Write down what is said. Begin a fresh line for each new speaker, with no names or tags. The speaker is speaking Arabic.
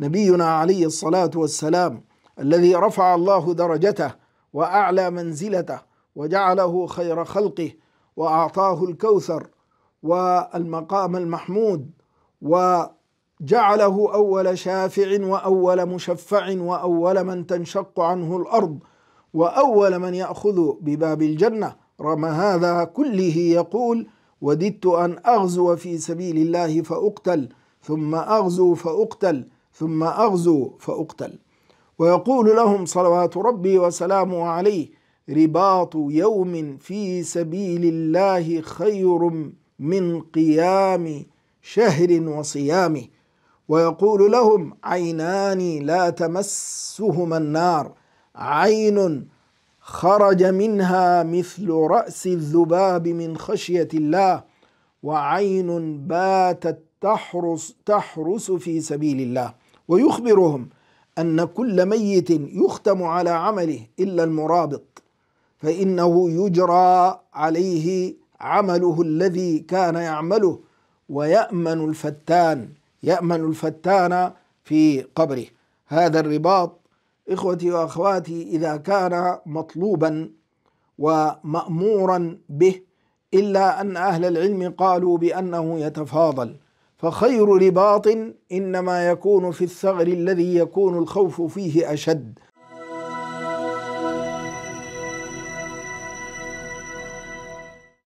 نبينا عليه الصلاه والسلام الذي رفع الله درجته واعلى منزلته وجعله خير خلقه واعطاه الكوثر والمقام المحمود وجعله اول شافع واول مشفع واول من تنشق عنه الارض واول من ياخذ بباب الجنه رغم هذا كله يقول وددت ان اغزو في سبيل الله فاقتل ثم اغزو فاقتل ثم أغزو فأقتل ويقول لهم صلوات ربي وسلامه عليه رباط يوم في سبيل الله خير من قيام شهر وصيامه ويقول لهم عينان لا تمسهما النار عين خرج منها مثل راس الذباب من خشيه الله وعين باتت تحرس تحرس في سبيل الله ويخبرهم أن كل ميت يختم على عمله إلا المرابط فإنه يجرى عليه عمله الذي كان يعمله ويأمن الفتان يأمن الفتان في قبره هذا الرباط إخوتي وأخواتي إذا كان مطلوبا ومأمورا به إلا أن أهل العلم قالوا بأنه يتفاضل فخير رباط إنما يكون في الثغر الذي يكون الخوف فيه أشد